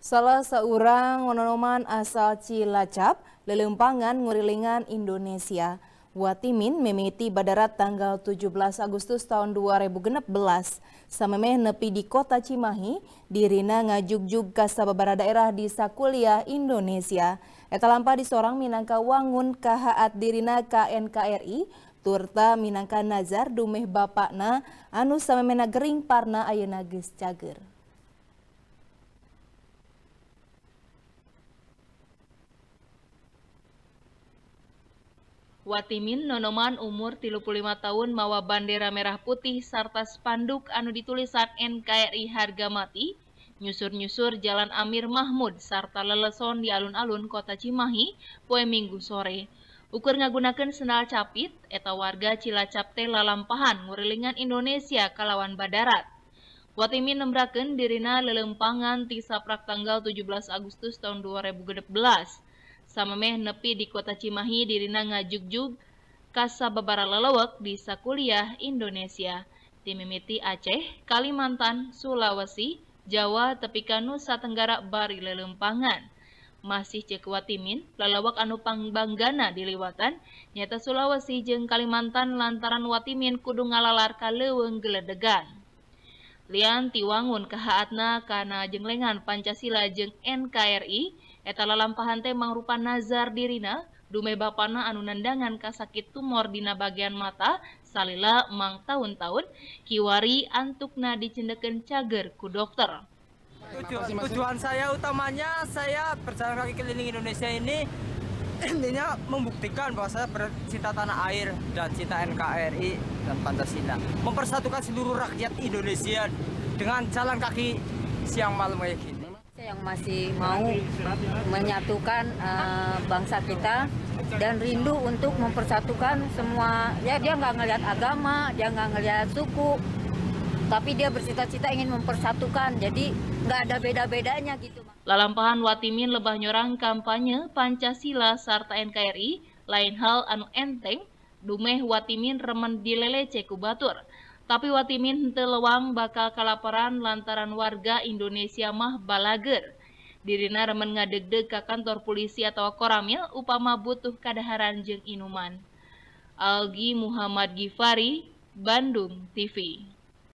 Salah seorang wanonoman asal Cilacap, lelempangan ngurilingan Indonesia. Watimin memiti badarat tanggal 17 Agustus tahun 2016. Samemeh nepi di kota Cimahi, dirina ngajuk-jug ka sababara daerah di Sakulia, Indonesia. Eta lampa di seorang Minangka Wangun kahaat dirina KNKRI, turta Minangka Nazar dumeh bapakna anu samemena gering parna ayena geus cager. Watimin Nonoman umur 35 tahun mawa bandera merah putih serta spanduk anu ditulisan NKRI harga mati, nyusur-nyusur Jalan Amir Mahmud sarta leleson di alun-alun kota Cimahi poe minggu sore. Ukur ngagunakan senar capit, eta warga Cilacap teh lalampahan ngurilingan Indonesia kalawan badarat. Watimin nembraken dirina lelempangan tisaprak tanggal 17 Agustus tahun 2018. Samemeh nepi di kota Cimahi di Rina ngajugjug kasababara lelewek di sakuliah Indonesia. Dimimiti Aceh, Kalimantan, Sulawesi, Jawa, Tepika Nusa Tenggara, Bari Lelempangan. Masih cekuat timin, lalawak anu pangbanggana diliwatan, nyata Sulawesi jeng Kalimantan lantaran watimin kudu ngalalar leweng geledegan. Lian tiwangun kahaatna kana jenglengan Pancasila jeng NKRI, Eta lalampahan teh mangrupa nazar dirina, dume bapana anu nandangan kasakit tumor dina bagian mata, salila mang tahun-tahun, kiwari antukna dicendekeun cager ku dokter. Tujuan, tujuan saya utamanya saya berjalan kaki keliling Indonesia ini intinya membuktikan bahwa saya bercita tanah air dan cita NKRI dan Pancasila mempersatukan seluruh rakyat Indonesia dengan jalan kaki siang malam kayak gini yang masih mau menyatukan uh, bangsa kita dan rindu untuk mempersatukan semua ya dia nggak ngelihat agama dia nggak ngelihat suku tapi dia bercita-cita ingin mempersatukan jadi nggak ada beda-bedanya gitu lalampahan Watimin lebah nyorang kampanye Pancasila serta NKRI lain hal anu enteng dumeh Watimin remen dilele batur. Tapi watimin hente bakal kelaparan lantaran warga Indonesia mah balager. Dirina remen ngadeg-deg ke kantor polisi atau koramil upama butuh kadaharan jeung inuman. Algi Muhammad Gifari, Bandung TV.